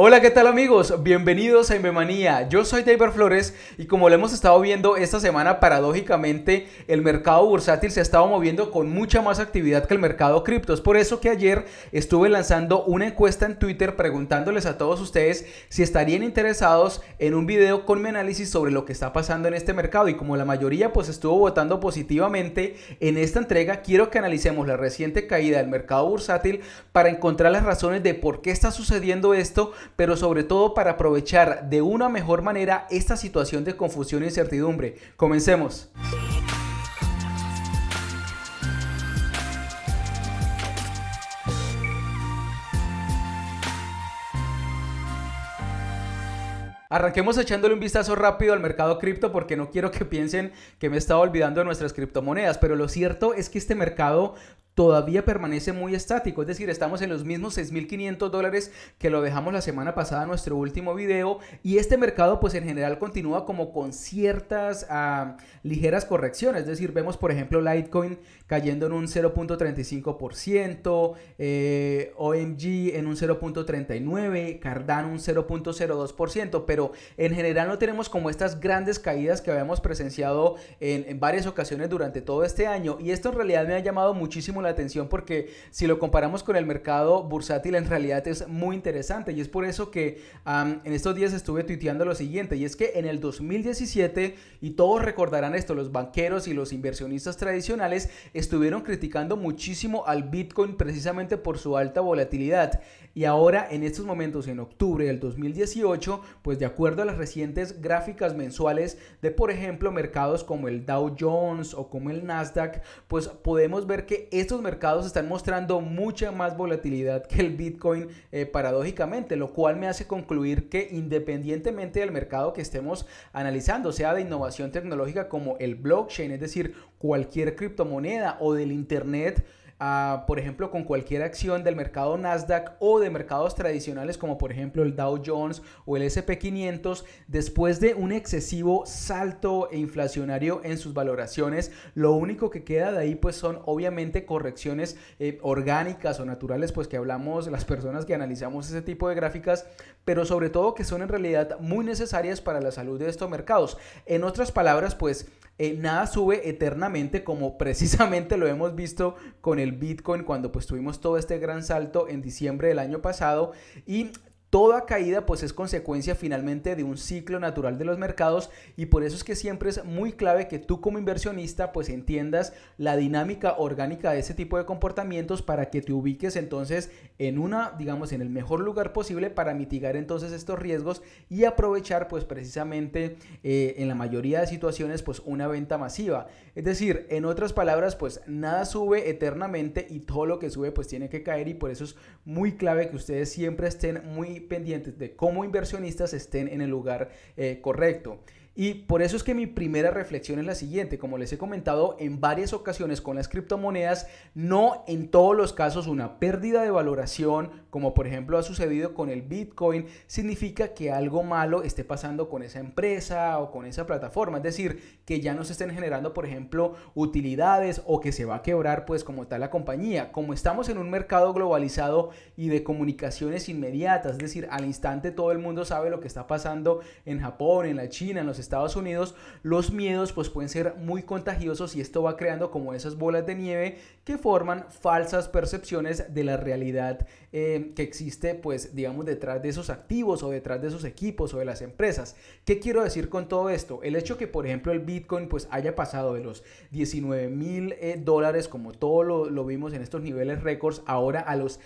Hola, ¿qué tal amigos? Bienvenidos a Invemanía. Yo soy David Flores y como lo hemos estado viendo esta semana, paradójicamente el mercado bursátil se ha estado moviendo con mucha más actividad que el mercado cripto. Es por eso que ayer estuve lanzando una encuesta en Twitter preguntándoles a todos ustedes si estarían interesados en un video con mi análisis sobre lo que está pasando en este mercado y como la mayoría pues estuvo votando positivamente en esta entrega, quiero que analicemos la reciente caída del mercado bursátil para encontrar las razones de por qué está sucediendo esto pero sobre todo para aprovechar de una mejor manera esta situación de confusión e incertidumbre. Comencemos. Arranquemos echándole un vistazo rápido al mercado cripto porque no quiero que piensen que me estaba olvidando de nuestras criptomonedas, pero lo cierto es que este mercado todavía permanece muy estático, es decir, estamos en los mismos 6.500 dólares que lo dejamos la semana pasada en nuestro último video y este mercado pues en general continúa como con ciertas ah, ligeras correcciones, es decir, vemos por ejemplo Litecoin cayendo en un 0.35%, eh, OMG en un 0.39%, Cardano un 0.02%, pero en general no tenemos como estas grandes caídas que habíamos presenciado en, varias ocasiones durante todo este año y esto en realidad me ha llamado muchísimo la atención porque si lo comparamos con el mercado bursátil en realidad es muy interesante y es por eso que en estos días estuve tuiteando lo siguiente y es que en el 2017 y todos recordarán esto, los banqueros y los inversionistas tradicionales estuvieron criticando muchísimo al Bitcoin precisamente por su alta volatilidad. Y ahora, en estos momentos, en octubre del 2018, pues de acuerdo a las recientes gráficas mensuales de, por ejemplo, mercados como el Dow Jones o como el Nasdaq, pues podemos ver que estos mercados están mostrando mucha más volatilidad que el Bitcoin eh, paradójicamente, lo cual me hace concluir que independientemente del mercado que estemos analizando, sea de innovación tecnológica como el blockchain, es decir, cualquier criptomoneda o del Internet, por ejemplo, con cualquier acción del mercado Nasdaq o de mercados tradicionales como por ejemplo el Dow Jones o el SP500, después de un excesivo salto e inflacionario en sus valoraciones, lo único que queda de ahí pues son obviamente correcciones eh, orgánicas o naturales, pues que hablamos las personas que analizamos ese tipo de gráficas, pero sobre todo que son en realidad muy necesarias para la salud de estos mercados. En otras palabras, pues eh, nada sube eternamente como precisamente lo hemos visto con el Bitcoin cuando pues tuvimos todo este gran salto en diciembre del año pasado y Toda caída pues es consecuencia finalmente de un ciclo natural de los mercados y por eso es que siempre es muy clave que tú como inversionista pues entiendas la dinámica orgánica de ese tipo de comportamientos para que te ubiques entonces en una, digamos, en el mejor lugar posible para mitigar entonces estos riesgos y aprovechar pues precisamente eh, en la mayoría de situaciones pues una venta masiva. Es decir, en otras palabras pues nada sube eternamente y todo lo que sube pues tiene que caer y por eso es muy clave que ustedes siempre estén muy pendientes de cómo inversionistas estén en el lugar eh, correcto. Y por eso es que mi primera reflexión es la siguiente, como les he comentado en varias ocasiones con las criptomonedas, no en todos los casos una pérdida de valoración, como por ejemplo ha sucedido con el Bitcoin, significa que algo malo esté pasando con esa empresa o con esa plataforma, es decir, que ya no se estén generando por ejemplo utilidades o que se va a quebrar pues como tal la compañía. Como estamos en un mercado globalizado y de comunicaciones inmediatas, es decir, al instante todo el mundo sabe lo que está pasando en Japón, en la China, en los Estados Unidos, los miedos pues pueden ser muy contagiosos y esto va creando como esas bolas de nieve que forman falsas percepciones de la realidad Em, que existe, pues, digamos, detrás de esos activos o detrás de esos equipos o de las empresas. ¿Qué quiero decir con todo esto? El hecho que, por ejemplo, el Bitcoin, pues, haya pasado de los 19 mil eh, dólares, como todo lo, vimos en estos niveles récords, ahora a los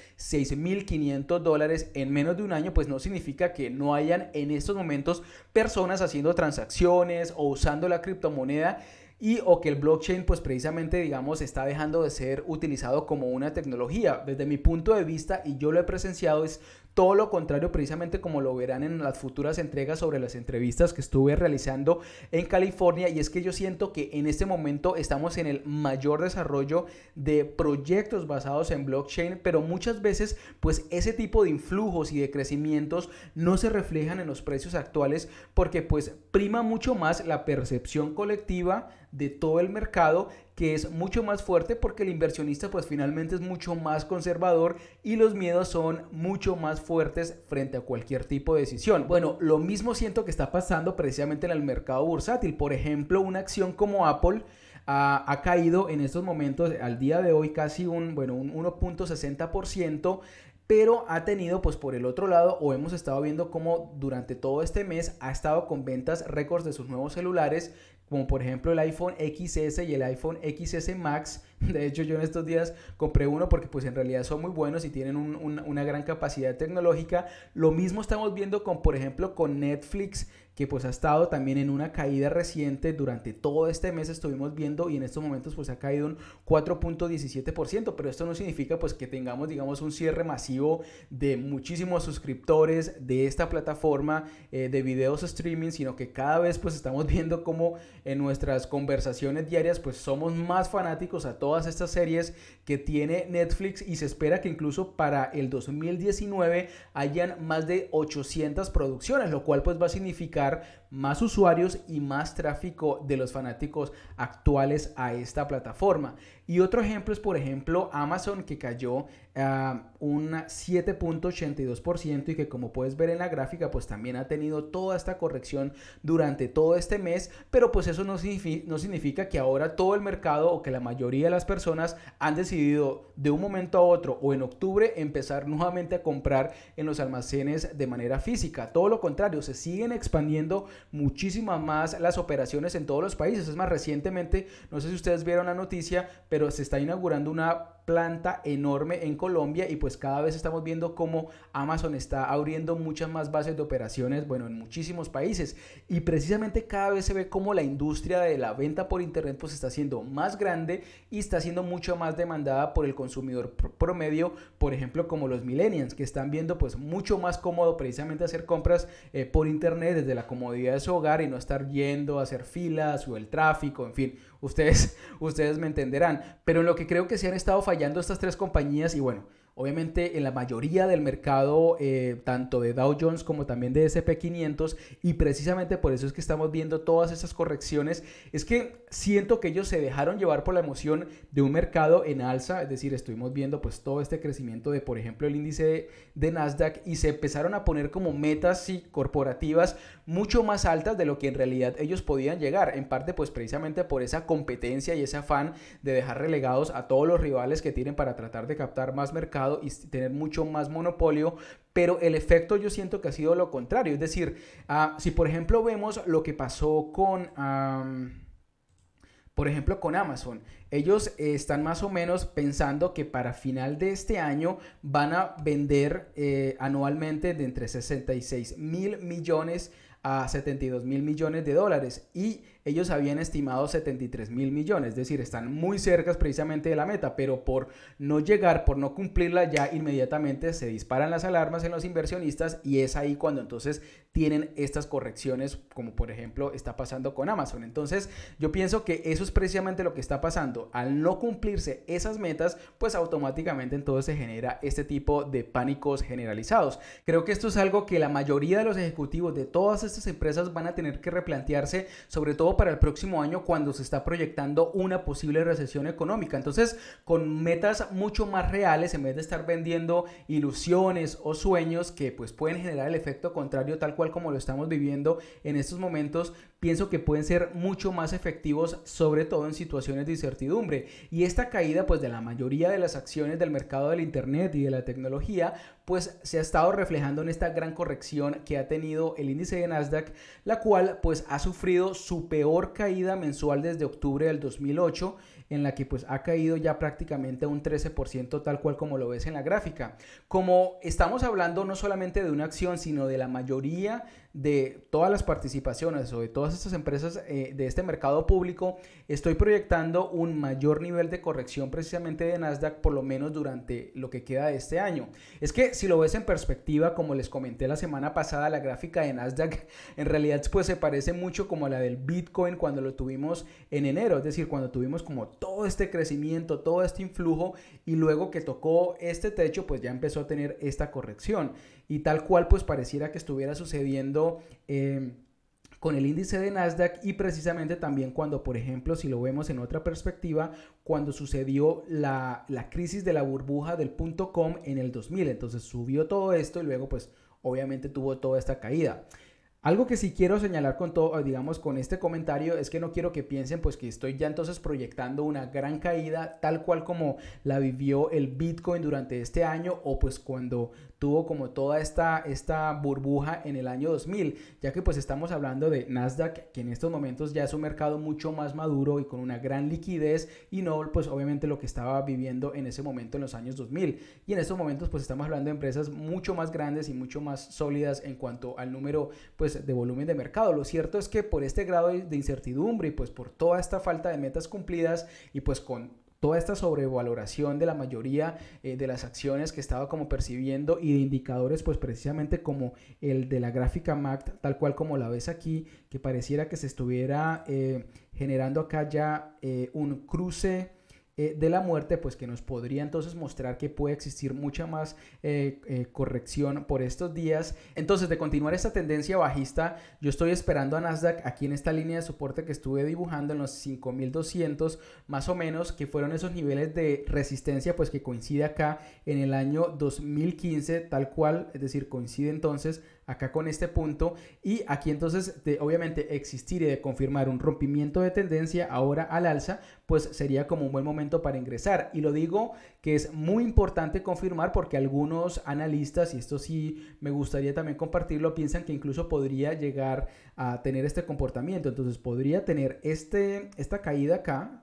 mil 500 dólares en menos de un año, pues, no significa que no hayan en estos momentos personas haciendo transacciones o usando la criptomoneda y o que el blockchain pues precisamente digamos está dejando de ser utilizado como una tecnología. Desde mi punto de vista y yo lo he presenciado es todo lo contrario, precisamente como lo verán en las futuras entregas sobre las entrevistas que estuve realizando en California. Y es que yo siento que en este momento estamos en el mayor desarrollo de proyectos basados en blockchain, pero muchas veces pues ese tipo de influjos y de crecimientos no se reflejan en los precios actuales porque pues prima mucho más la percepción colectiva de todo el mercado que es mucho más fuerte porque el inversionista pues finalmente es mucho más conservador y los miedos son mucho más fuertes frente a cualquier tipo de decisión. Bueno, lo mismo siento que está pasando precisamente en el mercado bursátil. Por ejemplo, una acción como Apple ha, caído en estos momentos al día de hoy casi un, bueno, un 1.60% pero ha tenido pues por el otro lado o hemos estado viendo cómo durante todo este mes ha estado con ventas récords de sus nuevos celulares como por ejemplo el iPhone XS y el iPhone XS Max. De hecho yo en estos días compré uno porque pues en realidad son muy buenos y tienen una gran capacidad tecnológica. Lo mismo estamos viendo con por ejemplo con Netflix que pues ha estado también en una caída reciente durante todo este mes estuvimos viendo y en estos momentos pues ha caído un 4.17%, pero esto no significa pues que tengamos digamos un cierre masivo de muchísimos suscriptores de esta plataforma eh, de videos streaming, sino que cada vez pues estamos viendo como en nuestras conversaciones diarias pues somos más fanáticos a todas estas series que tiene Netflix y se espera que incluso para el 2019 hayan más de 800 producciones, lo cual pues va a significar más usuarios y más tráfico de los fanáticos actuales a esta plataforma. Y otro ejemplo es, por ejemplo, Amazon que cayó a ah, un 7.82% y que como puedes ver en la gráfica, pues también ha tenido toda esta corrección durante todo este mes, pero pues eso no, no significa que ahora todo el mercado o que la mayoría de las personas han decidido de un momento a otro o en octubre empezar nuevamente a comprar en los almacenes de manera física. Todo lo contrario, se siguen expandiendo muchísimas más las operaciones en todos los países. Es más, recientemente, no sé si ustedes vieron la noticia, pero se está inaugurando una planta enorme en Colombia y pues cada vez estamos viendo cómo Amazon está abriendo muchas más bases de operaciones, bueno, en muchísimos países y precisamente cada vez se ve cómo la industria de la venta por internet pues está siendo más grande y está siendo mucho más demandada por el consumidor promedio, por ejemplo, como los millennials que están viendo pues mucho más cómodo precisamente hacer compras eh, por internet desde la comodidad de su hogar y no estar yendo a hacer filas o el tráfico, en fin, ustedes ustedes me entenderán, pero lo que creo que se han estado fallando estas tres compañías y bueno, obviamente en la mayoría del mercado, eh, tanto de Dow Jones como también de SP500, y precisamente por eso es que estamos viendo todas esas correcciones, es que siento que ellos se dejaron llevar por la emoción de un mercado en alza, es decir, estuvimos viendo pues todo este crecimiento de, por ejemplo, el índice de, Nasdaq y se empezaron a poner como metas y corporativas mucho más altas de lo que en realidad ellos podían llegar, en parte pues precisamente por esa competencia y ese afán de dejar relegados a todos los rivales que tienen para tratar de captar más mercado y tener mucho más monopolio, pero el efecto yo siento que ha sido lo contrario. Es decir, ah, si por ejemplo vemos lo que pasó con... por ejemplo, con Amazon, ellos están más o menos pensando que para final de este año van a vender eh, anualmente de entre 66 mil millones a 72 mil millones de dólares. Y ellos habían estimado 73 mil millones, es decir, están muy cerca precisamente de la meta, pero por no llegar, por no cumplirla ya inmediatamente se disparan las alarmas en los inversionistas y es ahí cuando entonces tienen estas correcciones, como por ejemplo está pasando con Amazon. Entonces yo pienso que eso es precisamente lo que está pasando. Al no cumplirse esas metas, pues automáticamente entonces se genera este tipo de pánicos generalizados. Creo que esto es algo que la mayoría de los ejecutivos de todas estas empresas van a tener que replantearse, sobre todo para el próximo año cuando se está proyectando una posible recesión económica. Entonces, con metas mucho más reales, en vez de estar vendiendo ilusiones o sueños que pues pueden generar el efecto contrario tal cual como lo estamos viviendo en estos momentos, pienso que pueden ser mucho más efectivos, sobre todo en situaciones de incertidumbre. Y esta caída pues de la mayoría de las acciones del mercado del Internet y de la tecnología pues se ha estado reflejando en esta gran corrección que ha tenido el índice de Nasdaq, la cual pues ha sufrido su peor caída mensual desde octubre del 2008 en la que pues ha caído ya prácticamente un 13% tal cual como lo ves en la gráfica. Como estamos hablando no solamente de una acción, sino de la mayoría de todas las participaciones o de todas estas empresas eh, de este mercado público, estoy proyectando un mayor nivel de corrección precisamente de Nasdaq, por lo menos durante lo que queda de este año. Es que si lo ves en perspectiva, como les comenté la semana pasada, la gráfica de Nasdaq en realidad pues se parece mucho como la del Bitcoin cuando lo tuvimos en enero, es decir, cuando tuvimos como todo este crecimiento, todo este influjo y luego que tocó este techo, pues ya empezó a tener esta corrección. Y tal cual, pues pareciera que estuviera sucediendo. Em, con el índice de Nasdaq y precisamente también cuando, por ejemplo, si lo vemos en otra perspectiva, cuando sucedió la, la crisis de la burbuja del punto com en el 2000. Entonces subió todo esto y luego pues obviamente tuvo toda esta caída. Algo que sí quiero señalar con todo, digamos, con este comentario es que no quiero que piensen pues que estoy ya entonces proyectando una gran caída tal cual como la vivió el Bitcoin durante este año o pues cuando tuvo como toda esta, esta burbuja en el año 2000, ya que pues estamos hablando de Nasdaq, que en estos momentos ya es un mercado mucho más maduro y con una gran liquidez y no pues obviamente lo que estaba viviendo en ese momento en los años 2000. Y en estos momentos pues estamos hablando de empresas mucho más grandes y mucho más sólidas en cuanto al número pues de volumen de mercado. Lo cierto es que por este grado de incertidumbre y pues por toda esta falta de metas cumplidas y pues con toda esta sobrevaloración de la mayoría eh, de las acciones que estaba como percibiendo y de indicadores pues precisamente como el de la gráfica MAC tal cual como la ves aquí que pareciera que se estuviera eh, generando acá ya eh, un cruce eh, de la muerte, pues que nos podría entonces mostrar que puede existir mucha más eh, eh, corrección por estos días. Entonces, de continuar esta tendencia bajista, yo estoy esperando a Nasdaq aquí en esta línea de soporte que estuve dibujando en los 5200, más o menos, que fueron esos niveles de resistencia, pues que coincide acá en el año 2015, tal cual, es decir, coincide entonces acá con este punto. Y aquí entonces, obviamente, existir y de confirmar un rompimiento de tendencia ahora al alza, pues sería como un buen momento para ingresar. Y lo digo que es muy importante confirmar porque algunos analistas, y esto sí me gustaría también compartirlo, piensan que incluso podría llegar a tener este comportamiento. Entonces podría tener este, esta caída acá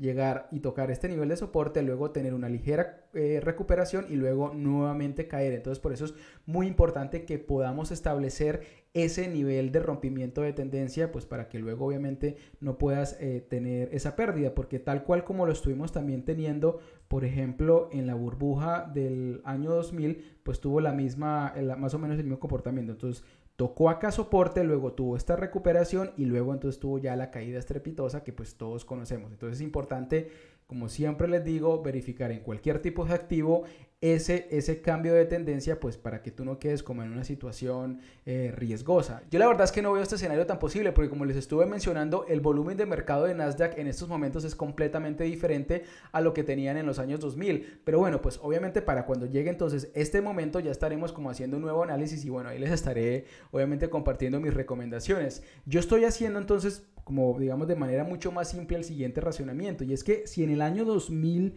llegar y tocar este nivel de soporte, luego tener una ligera eh, recuperación y luego nuevamente caer. Entonces por eso es muy importante que podamos establecer ese nivel de rompimiento de tendencia, pues para que luego obviamente no puedas eh, tener esa pérdida, porque tal cual como lo estuvimos también teniendo, por ejemplo, en la burbuja del año 2000, pues tuvo la misma, más o menos el mismo comportamiento. Entonces tocó acá soporte, luego tuvo esta recuperación y luego entonces tuvo ya la caída estrepitosa que pues todos conocemos. Entonces es importante, como siempre les digo, verificar en cualquier tipo de activo ese, cambio de tendencia, pues para que tú no quedes como en una situación eh, riesgosa. Yo la verdad es que no veo este escenario tan posible, porque como les estuve mencionando, el volumen de mercado de Nasdaq en estos momentos es completamente diferente a lo que tenían en los años 2000. Pero bueno, pues obviamente para cuando llegue entonces este momento ya estaremos como haciendo un nuevo análisis y bueno, ahí les estaré obviamente compartiendo mis recomendaciones. Yo estoy haciendo entonces como digamos de manera mucho más simple el siguiente racionamiento y es que si en el año 2000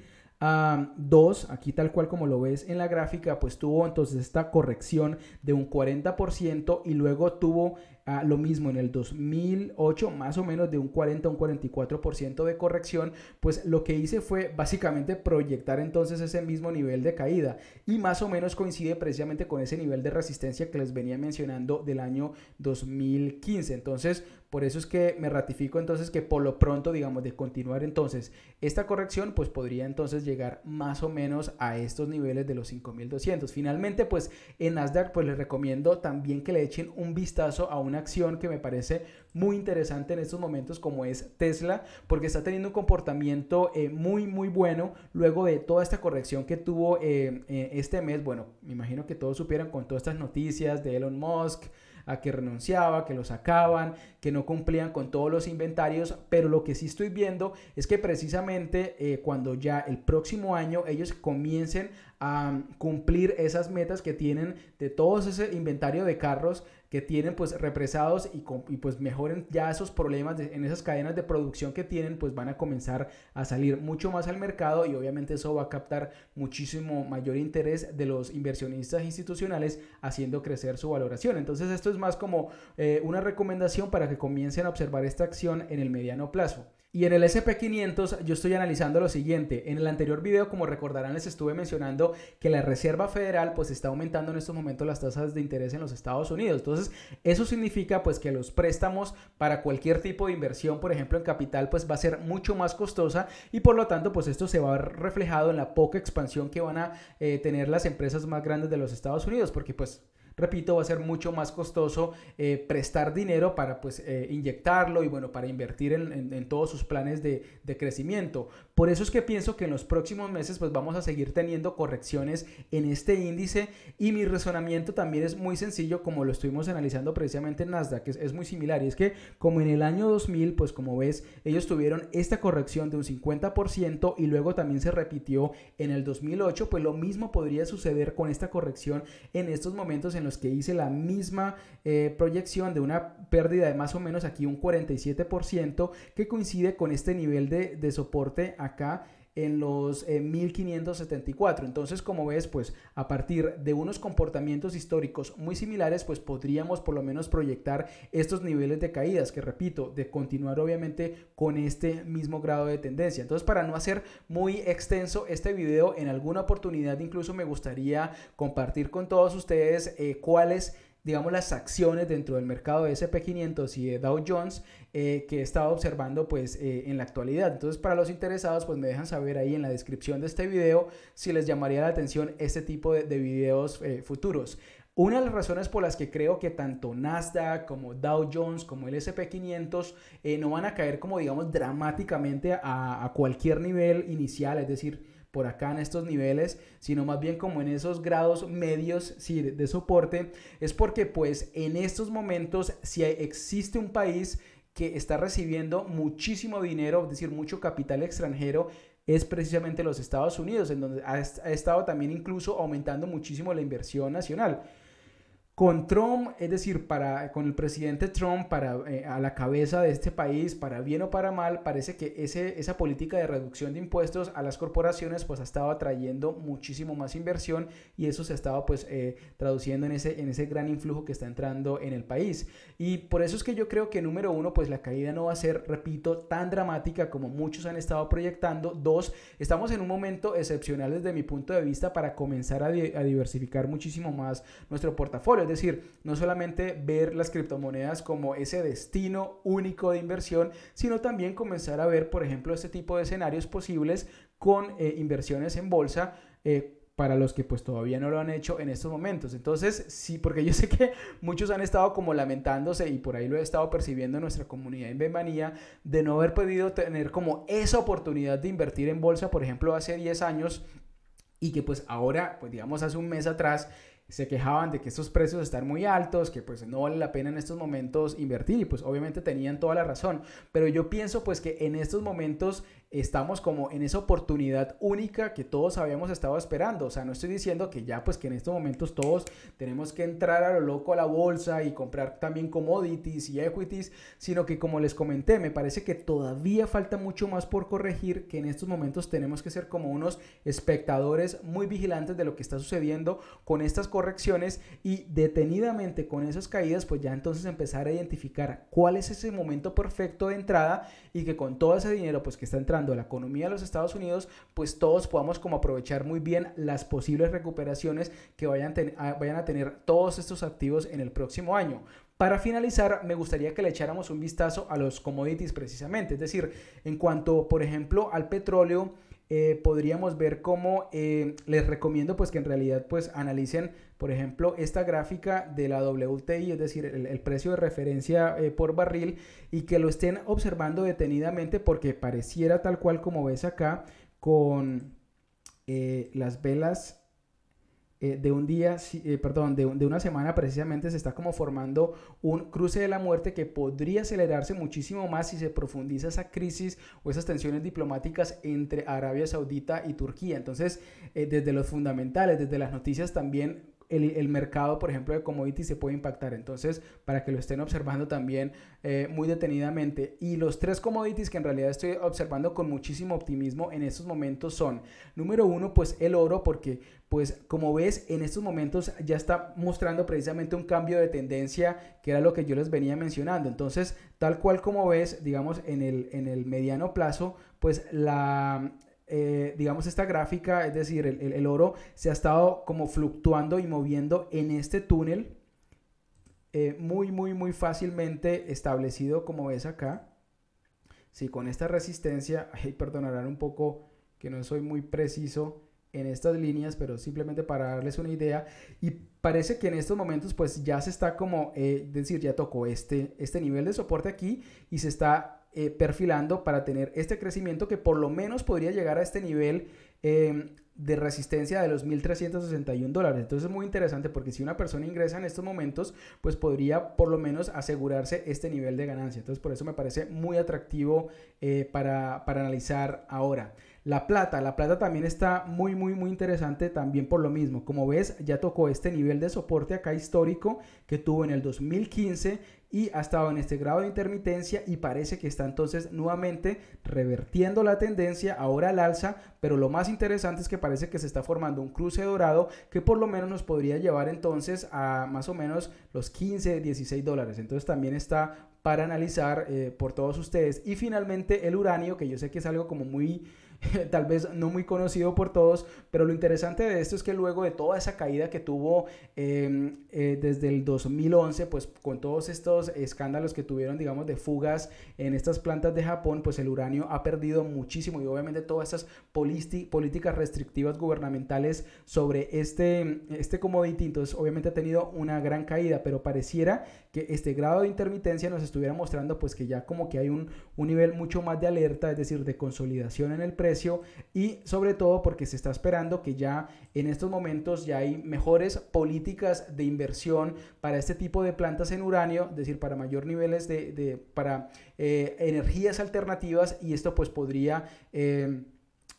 2 aquí tal cual como lo ves en la gráfica, pues tuvo entonces esta corrección de un 40% y luego tuvo lo mismo en el 2008, más o menos de un 40 a un 44% de corrección, pues lo que hice fue básicamente proyectar entonces ese mismo nivel de caída y más o menos coincide precisamente con ese nivel de resistencia que les venía mencionando del año 2015. Entonces, por eso es que me ratifico entonces que por lo pronto, digamos, de continuar entonces esta corrección, pues podría entonces llegar más o menos a estos niveles de los 5200. Finalmente, pues en Nasdaq, pues les recomiendo también que le echen un vistazo a un acción que me parece muy interesante en estos momentos como es Tesla, porque está teniendo un comportamiento eh, muy, muy bueno luego de toda esta corrección que tuvo eh, eh, este mes. Bueno, me imagino que todos supieran con todas estas noticias de Elon Musk a que renunciaba, que lo sacaban, que no cumplían con todos los inventarios, pero lo que sí estoy viendo es que precisamente cuando ya el próximo año ellos comiencen a cumplir esas metas que tienen de todo ese inventario de carros, que tienen pues represados y, pues mejoren ya esos problemas en esas cadenas de producción que tienen, pues van a comenzar a salir mucho más al mercado y obviamente eso va a captar muchísimo mayor interés de los inversionistas institucionales haciendo crecer su valoración. Entonces esto es más como eh, una recomendación para que comiencen a observar esta acción en el mediano plazo. Y en el SP500 yo estoy analizando lo siguiente. En el anterior video, como recordarán, les estuve mencionando que la Reserva Federal pues está aumentando en estos momentos las tasas de interés en los Estados Unidos. Entonces, eso significa pues que los préstamos para cualquier tipo de inversión, por ejemplo en capital, pues va a ser mucho más costosa y por lo tanto pues esto se va a ver reflejado en la poca expansión que van a eh, tener las empresas más grandes de los Estados Unidos, porque pues repito, va a ser mucho más costoso eh, prestar dinero para pues eh, inyectarlo y bueno, para invertir en, todos sus planes de, de crecimiento. Por eso es que pienso que en los próximos meses pues vamos a seguir teniendo correcciones en este índice y mi razonamiento también es muy sencillo como lo estuvimos analizando precisamente en Nasdaq, que es, muy similar y es que como en el año 2000 pues como ves ellos tuvieron esta corrección de un 50% y luego también se repitió en el 2008 pues lo mismo podría suceder con esta corrección en estos momentos en los que hice la misma eh, proyección de una pérdida de más o menos aquí un 47% que coincide con este nivel de, de soporte acá en los 1574. Eh, Entonces, como ves, pues a partir de unos comportamientos históricos muy similares, pues podríamos por lo menos proyectar estos niveles de caídas, que repito, de continuar obviamente con este mismo grado de tendencia. Entonces, para no hacer muy extenso este video, en alguna oportunidad incluso me gustaría compartir con todos ustedes eh, cuáles digamos, las acciones dentro del mercado de SP500 y Dow Jones eh, que he estado observando pues eh, en la actualidad. Entonces, para los interesados, pues me dejan saber ahí en la descripción de este video si les llamaría la atención este tipo de, videos eh, futuros. Una de las razones por las que creo que tanto Nasdaq como Dow Jones como el SP500 eh, no van a caer como digamos dramáticamente a, cualquier nivel inicial, es decir, por acá en estos niveles, sino más bien como en esos grados medios de, soporte, es porque pues en estos momentos si existe un país que está recibiendo muchísimo dinero, es decir, mucho capital extranjero, es precisamente los Estados Unidos, en donde ha estado también incluso aumentando muchísimo la inversión nacional con Trump, es decir, para, con el presidente Trump para, eh, a la cabeza de este país, para bien o para mal, parece que ese, esa política de reducción de impuestos a las corporaciones pues ha estado atrayendo muchísimo más inversión y eso se ha estado pues eh, traduciendo en ese, en ese gran influjo que está entrando en el país. Y por eso es que yo creo que número uno pues la caída no va a ser, repito, tan dramática como muchos han estado proyectando. Dos, estamos en un momento excepcional desde mi punto de vista para comenzar a diversificar muchísimo más nuestro portafolio es decir, no solamente ver las criptomonedas como ese destino único de inversión, sino también comenzar a ver, por ejemplo, este tipo de escenarios posibles con eh, inversiones en bolsa. Eh, para los que pues todavía no lo han hecho en estos momentos. Entonces, sí, porque yo sé que muchos han estado como lamentándose y por ahí lo he estado percibiendo en nuestra comunidad en Bemanía de no haber podido tener como esa oportunidad de invertir en bolsa, por ejemplo, hace 10 años y que pues ahora, pues digamos hace un mes atrás, se quejaban de que estos precios están muy altos, que pues no vale la pena en estos momentos invertir y pues obviamente tenían toda la razón, pero yo pienso pues que en estos momentos estamos como en esa oportunidad única que todos habíamos estado esperando. O sea, no estoy diciendo que ya, pues que en estos momentos todos tenemos que entrar a lo loco a la bolsa y comprar también commodities y equities, sino que como les comenté, me parece que todavía falta mucho más por corregir, que en estos momentos tenemos que ser como unos espectadores muy vigilantes de lo que está sucediendo con estas correcciones y detenidamente con esas caídas, pues ya entonces empezar a identificar cuál es ese momento perfecto de entrada y que con todo ese dinero pues que está entrando a la economía de los Estados Unidos, pues todos podamos como aprovechar muy bien las posibles recuperaciones que vayan, vayan a tener todos estos activos en el próximo año. Para finalizar, me gustaría que le echáramos un vistazo a los commodities precisamente, es decir, en cuanto, por ejemplo, al petróleo, eh, podríamos ver cómo eh, les recomiendo pues que en realidad pues analicen por ejemplo, esta gráfica de la WTI, es decir, el, precio de referencia eh, por barril, y que lo estén observando detenidamente porque pareciera tal cual como ves acá, con eh, las velas eh, de un día, perdón, de, una semana precisamente se está como formando un cruce de la muerte que podría acelerarse muchísimo más si se profundiza esa crisis o esas tensiones diplomáticas entre Arabia Saudita y Turquía. Entonces, desde los fundamentales, desde las noticias también el, mercado, por ejemplo, de commodities se puede impactar. Entonces, para que lo estén observando también eh, muy detenidamente. Y los tres commodities que en realidad estoy observando con muchísimo optimismo en estos momentos son, número uno, pues el oro, porque pues como ves, en estos momentos ya está mostrando precisamente un cambio de tendencia, que era lo que yo les venía mencionando. Entonces, tal cual como ves, digamos, en el, en el mediano plazo, pues la, eh, digamos, esta gráfica, es decir, el, oro se ha estado como fluctuando y moviendo en este túnel eh, muy, muy, muy fácilmente establecido como ves acá. Si con esta resistencia, ay, perdonarán un poco que no soy muy preciso en estas líneas, pero simplemente para darles una idea. Y parece que en estos momentos pues ya se está como, eh, decir, ya tocó este, este nivel de soporte aquí y se está eh, perfilando para tener este crecimiento que por lo menos podría llegar a este nivel em, de resistencia de los 1.361 dólares. Entonces es muy interesante porque si una persona ingresa en estos momentos, pues podría por lo menos asegurarse este nivel de ganancia. Entonces por eso me parece muy atractivo eh, para, para, analizar ahora. La plata, la plata también está muy, muy, muy interesante también por lo mismo. Como ves, ya tocó este nivel de soporte acá histórico que tuvo en el 2015 y ha estado en este grado de intermitencia y parece que está entonces nuevamente revertiendo la tendencia, ahora al alza, pero lo más interesante es que parece que se está formando un cruce dorado que por lo menos nos podría llevar entonces a más o menos los 15, 16 dólares. Entonces también está para analizar eh, por todos ustedes. Y finalmente el uranio, que yo sé que es algo como muy tal vez no muy conocido por todos, pero lo interesante de esto es que luego de toda esa caída que tuvo em, eh, desde el 2011, pues con todos estos escándalos que tuvieron, digamos, de fugas en estas plantas de Japón, pues el uranio ha perdido muchísimo y obviamente todas esas políticas restrictivas gubernamentales sobre este, este commodity, entonces obviamente ha tenido una gran caída, pero pareciera que este grado de intermitencia nos estuviera mostrando pues que ya como que hay un, un nivel mucho más de alerta, es decir, de consolidación en el precio y sobre todo porque se está esperando que ya en estos momentos ya hay mejores políticas de inversión para este tipo de plantas en uranio, es decir, para mayor niveles de, para eh, energías alternativas y esto pues podría... Eh,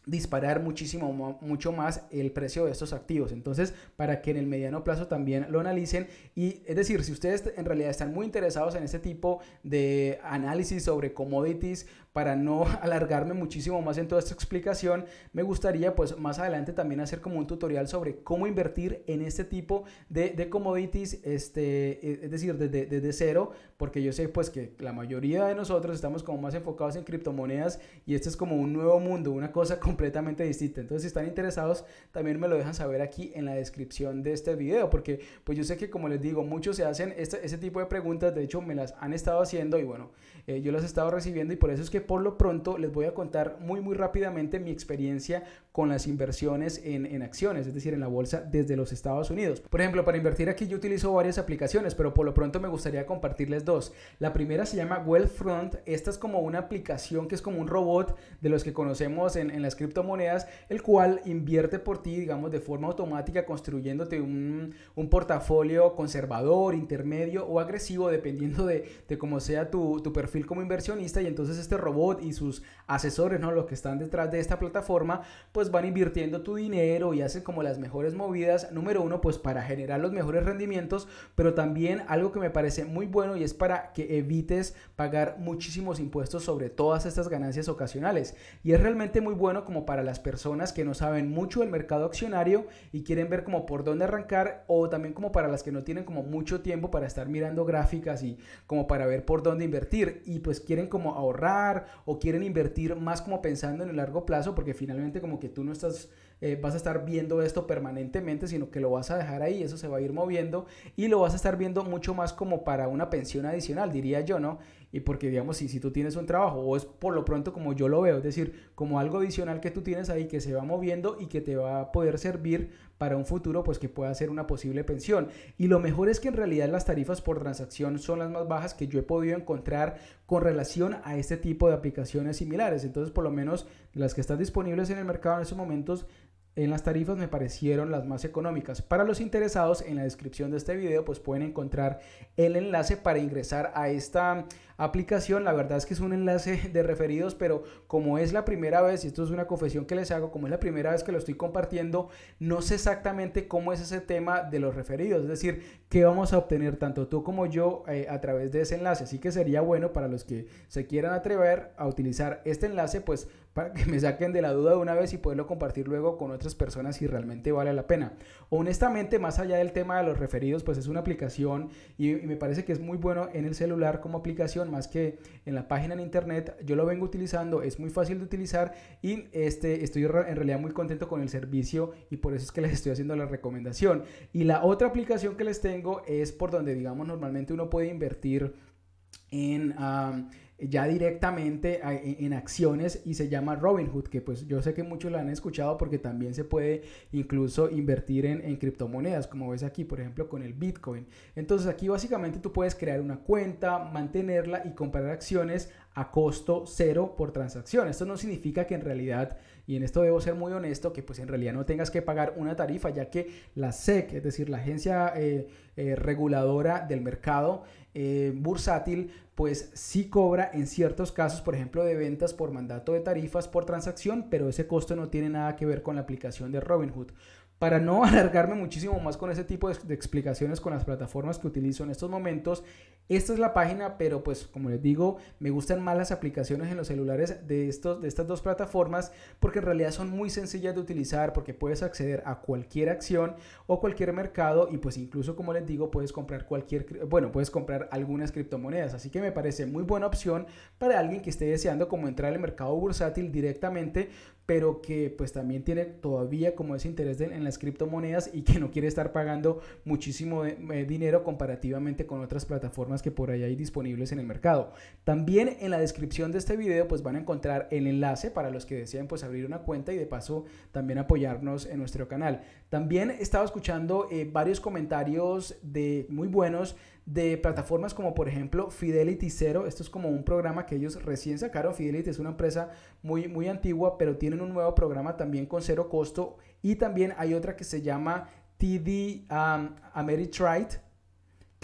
disparar muchísimo, mucho más el precio de estos activos. Entonces, para que en el mediano plazo también lo analicen. Y es decir, si ustedes en realidad están muy interesados en este tipo de análisis sobre commodities para no alargarme muchísimo más en toda esta explicación, me gustaría pues más adelante también hacer como un tutorial sobre cómo invertir en este tipo de, commodities, este, e, es decir, desde, cero, porque yo sé pues que la mayoría de nosotros estamos como más enfocados en criptomonedas y este es como un nuevo mundo, una cosa completamente distinta. Entonces si están interesados también me lo dejan saber aquí en la descripción de este video, porque pues yo sé que como les digo, muchos se hacen este, ese tipo de preguntas, de hecho me las han estado haciendo y bueno, eh, yo las he estado recibiendo y por eso es que por lo pronto les voy a contar muy muy rápidamente mi experiencia con las inversiones en, acciones, es decir, en la bolsa desde los Estados Unidos. Por ejemplo, para invertir aquí yo utilizo varias aplicaciones, pero por lo pronto me gustaría compartirles dos. La primera se llama Wealthfront. Esta es como una aplicación que es como un robot de los que conocemos en, las criptomonedas, el cual invierte por ti, digamos, de forma automática, construyéndote un, portafolio conservador, intermedio o agresivo, dependiendo de, de cómo sea tu, tu perfil como inversionista. Y entonces este robot y sus asesores, ¿no? los que están detrás de esta plataforma, pues pues van invirtiendo tu dinero y hacen como las mejores movidas, número uno, pues para generar los mejores rendimientos, pero también algo que me parece muy bueno y es para que evites pagar muchísimos impuestos sobre todas estas ganancias ocasionales. Y es realmente muy bueno como para las personas que no saben mucho del mercado accionario y quieren ver como por dónde arrancar o también como para las que no tienen como mucho tiempo para estar mirando gráficas y como para ver por dónde invertir y pues quieren como ahorrar o quieren invertir más como pensando en el largo plazo porque finalmente como que tú no estás eh, vas a estar viendo esto permanentemente, sino que lo vas a dejar ahí, eso se va a ir moviendo y lo vas a estar viendo mucho más como para una pensión adicional, diría yo, ¿no? Y porque, digamos, si, si tú tienes un trabajo o es por lo pronto como yo lo veo, es decir, como algo adicional que tú tienes ahí que se va moviendo y que te va a poder servir para un futuro pues que pueda ser una posible pensión. Y lo mejor es que en realidad las tarifas por transacción son las más bajas que yo he podido encontrar con relación a este tipo de aplicaciones similares. Entonces por lo menos las que están disponibles en el mercado en esos momentos en las tarifas me parecieron las más económicas. Para los interesados, en la descripción de este video pues pueden encontrar el enlace para ingresar a esta aplicación. La verdad es que es un enlace de referidos, pero como es la primera vez, y esto es una confesión que les hago, como es la primera vez que lo estoy compartiendo, no sé exactamente cómo es ese tema de los referidos, es decir, qué vamos a obtener tanto tú como yo eh, a través de ese enlace. Así que sería bueno para los que se quieran atrever a utilizar este enlace, pues para que me saquen de la duda de una vez y poderlo compartir luego con otras personas si realmente vale la pena. Honestamente, más allá del tema de los referidos, pues es una aplicación y me parece que es muy bueno en el celular como aplicación más que en la página en internet. Yo lo vengo utilizando, es muy fácil de utilizar y este, estoy en realidad muy contento con el servicio y por eso es que les estoy haciendo la recomendación. Y la otra aplicación que les tengo es por donde, digamos, normalmente uno puede invertir en ya directamente e, en, acciones y se llama Robinhood, que pues yo sé que muchos la han escuchado porque también se puede incluso invertir en, criptomonedas, como ves aquí, por ejemplo, con el Bitcoin. Entonces aquí básicamente tú puedes crear una cuenta, mantenerla y comprar acciones a costo cero por transacción. Esto no significa que en realidad, y en esto debo ser muy honesto, que pues en realidad no tengas que pagar una tarifa, ya que la SEC, es decir, la agencia... Eh, eh, reguladora del mercado eh, bursátil, pues sí cobra en ciertos casos, por ejemplo, de ventas por mandato de tarifas por transacción, pero ese costo no tiene nada que ver con la aplicación de Robinhood. Para no alargarme muchísimo más con ese tipo de, de explicaciones con las plataformas que utilizo en estos momentos, esta es la página, pero pues como les digo, me gustan más las aplicaciones en los celulares de, estos, de estas dos plataformas porque en realidad son muy sencillas de utilizar porque puedes acceder a cualquier acción o cualquier mercado y pues incluso como les digo puedes comprar cualquier, bueno, puedes comprar algunas criptomonedas. Así que me parece muy buena opción para alguien que esté deseando como entrar al mercado bursátil directamente pero que pues también tiene todavía como ese interés en las criptomonedas y que no quiere estar pagando muchísimo eh, dinero comparativamente con otras plataformas que por ahí hay disponibles en el mercado. También en la descripción de este video pues van a encontrar el enlace para los que deseen pues abrir una cuenta y de paso también apoyarnos en nuestro canal. También estaba escuchando eh, varios comentarios de muy buenos de plataformas como por ejemplo Fidelity Zero. Esto es como un programa que ellos recién sacaron. Fidelity es una empresa muy, muy antigua, pero tienen un nuevo programa también con cero costo. Y también hay otra que se llama TD um, Ameritrade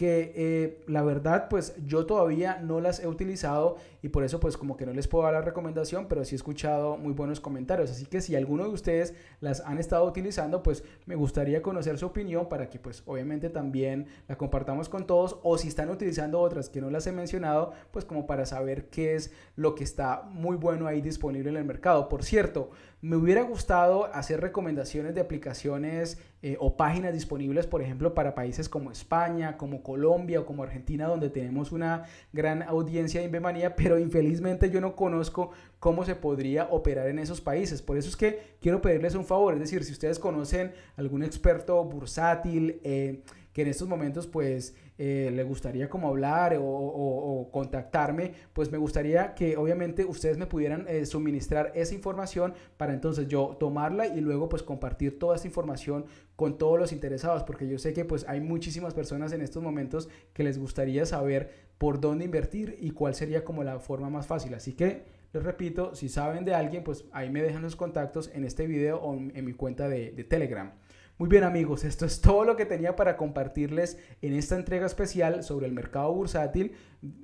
que eh, la verdad pues yo todavía no las he utilizado y por eso pues como que no les puedo dar la recomendación, pero sí he escuchado muy buenos comentarios. Así que si alguno de ustedes las han estado utilizando, pues me gustaría conocer su opinión para que pues obviamente también la compartamos con todos o si están utilizando otras que no las he mencionado, pues como para saber qué es lo que está muy bueno ahí disponible en el mercado. Por cierto, me hubiera gustado hacer recomendaciones de aplicaciones eh, o páginas disponibles, por ejemplo, para países como España, como Colombia o como Argentina, donde tenemos una gran audiencia de Invemanía, pero pero infelizmente yo no conozco cómo se podría operar en esos países. Por eso es que quiero pedirles un favor, es decir, si ustedes conocen algún experto bursátil eh, que en estos momentos pues eh, le gustaría como hablar o, contactarme, pues me gustaría que obviamente ustedes me pudieran eh, suministrar esa información para entonces yo tomarla y luego pues compartir toda esa información con todos los interesados, porque yo sé que pues hay muchísimas personas en estos momentos que les gustaría saber por dónde invertir y cuál sería como la forma más fácil. Así que les repito, si saben de alguien, pues ahí me dejan los contactos en este video o en mi cuenta de, Telegram. Muy bien amigos, esto es todo lo que tenía para compartirles en esta entrega especial sobre el mercado bursátil.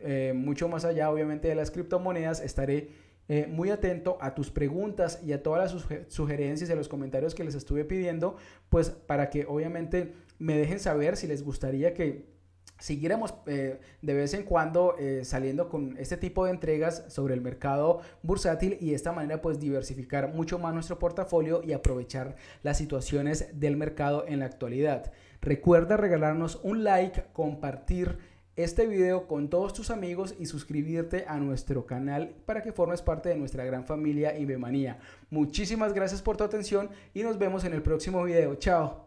Eh, mucho más allá obviamente de las criptomonedas, estaré eh, muy atento a tus preguntas y a todas las sugerencias y a los comentarios que les estuve pidiendo, pues para que obviamente me dejen saber si les gustaría que Seguiremos eh, de vez en cuando eh, saliendo con este tipo de entregas sobre el mercado bursátil y de esta manera pues diversificar mucho más nuestro portafolio y aprovechar las situaciones del mercado en la actualidad. Recuerda regalarnos un like, compartir este video con todos tus amigos y suscribirte a nuestro canal para que formes parte de nuestra gran familia Ibemanía. Muchísimas gracias por tu atención y nos vemos en el próximo video. Chao.